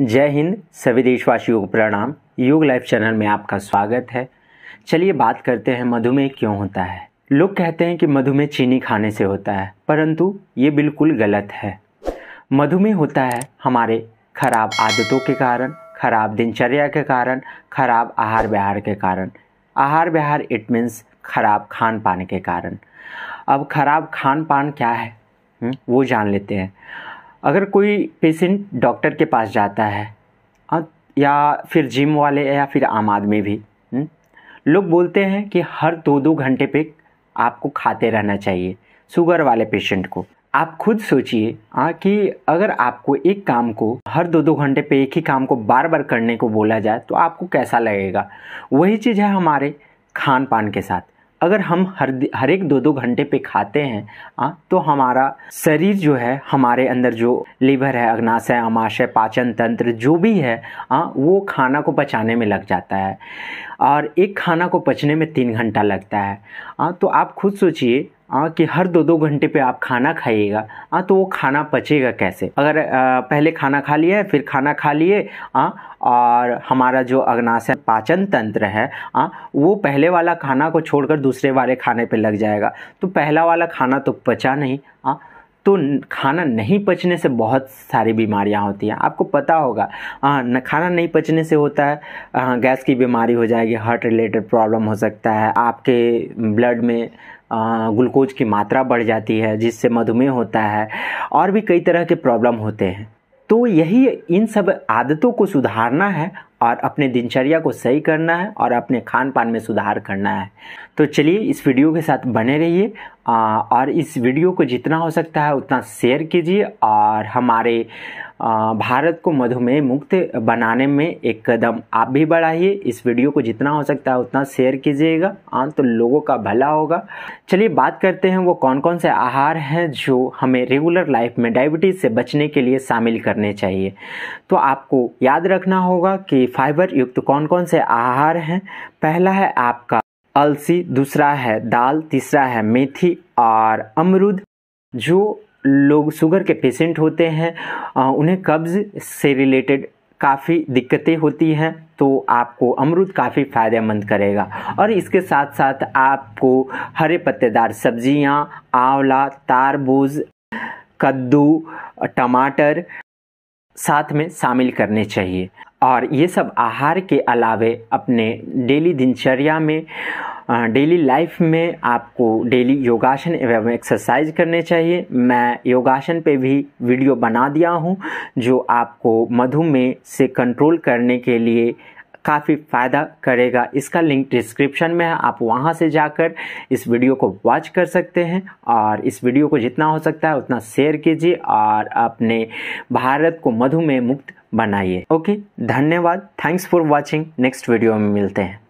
जय हिंद सभी देशवासियों को प्रणाम योग लाइफ चैनल में आपका स्वागत है चलिए बात करते हैं मधुमेह क्यों होता है लोग कहते हैं कि मधुमेह चीनी खाने से होता है परंतु ये बिल्कुल गलत है मधुमेह होता है हमारे खराब आदतों के कारण खराब दिनचर्या के कारण खराब आहार विहार के कारण आहार विहार इट मीन्स खराब खान पान के कारण अब खराब खान पान क्या है हुँ? हम्म, वो जान लेते हैं अगर कोई पेशेंट डॉक्टर के पास जाता है या फिर जिम वाले या फिर आम आदमी भी हम्म, लोग बोलते हैं कि हर दो दो घंटे पे आपको खाते रहना चाहिए शुगर वाले पेशेंट को आप खुद सोचिए कि अगर आपको एक काम को हर दो दो घंटे पे एक ही काम को बार बार करने को बोला जाए तो आपको कैसा लगेगा वही चीज़ है हमारे खान पान के साथ अगर हम हर हर एक दो दो घंटे पे खाते हैं आ, हाँ, तो हमारा शरीर जो है हमारे अंदर जो लीवर है अग्नाशय अमाशय पाचन तंत्र जो भी है आ, हाँ, वो खाना को पचाने में लग जाता है और एक खाना को पचने में तीन घंटा लगता है हाँ तो आप खुद सोचिए हाँ, कि हर दो दो घंटे पे आप खाना खाइएगा हाँ तो वो खाना पचेगा कैसे अगर आ, पहले खाना खा लिया फिर खाना खा लिए हाँ और हमारा जो अग्नाशय पाचन तंत्र है हाँ वो पहले वाला खाना को छोड़कर दूसरे वाले खाने पे लग जाएगा तो पहला वाला खाना तो पचा नहीं हाँ तो खाना नहीं पचने से बहुत सारी बीमारियां होती हैं आपको पता होगा आ, न खाना नहीं पचने से होता है आ, गैस की बीमारी हो जाएगी हार्ट रिलेटेड प्रॉब्लम हो सकता है आपके ब्लड में ग्लूकोज की मात्रा बढ़ जाती है जिससे मधुमेह होता है और भी कई तरह के प्रॉब्लम होते हैं तो यही इन सब आदतों को सुधारना है और अपने दिनचर्या को सही करना है और अपने खान पान में सुधार करना है तो चलिए इस वीडियो के साथ बने रहिए और इस वीडियो को जितना हो सकता है उतना शेयर कीजिए और हमारे भारत को मधुमेह मुक्त बनाने में एक कदम आप भी बढ़ाइए इस वीडियो को जितना हो सकता है उतना शेयर कीजिएगा आम हाँ, तो लोगों का भला होगा चलिए बात करते हैं वो कौन कौन से आहार हैं जो हमें रेगुलर लाइफ में डायबिटीज़ से बचने के लिए शामिल करने चाहिए तो आपको याद रखना होगा कि फाइबर युक्त कौन कौन से आहार हैं पहला है आपका अलसी दूसरा है दाल तीसरा है मेथी और अमरुद जो लोग शुगर के पेशेंट होते हैं उन्हें कब्ज़ से रिलेटेड काफ़ी दिक्कतें होती हैं तो आपको अमरूद काफ़ी फ़ायदेमंद करेगा और इसके साथ साथ आपको हरे पत्तेदार सब्जियां, आंवला तारबूज कद्दू टमाटर साथ में शामिल करने चाहिए और ये सब आहार के अलावे अपने डेली दिनचर्या में डेली लाइफ में आपको डेली योगासन एवं एक्सरसाइज करने चाहिए मैं योगासन पे भी वीडियो बना दिया हूँ जो आपको मधुमेह से कंट्रोल करने के लिए काफ़ी फ़ायदा करेगा इसका लिंक डिस्क्रिप्शन में है आप वहाँ से जाकर इस वीडियो को वॉच कर सकते हैं और इस वीडियो को जितना हो सकता है उतना शेयर कीजिए और अपने भारत को मधुमेह मुक्त बनाइए ओके धन्यवाद thanks for watching next video में मिलते हैं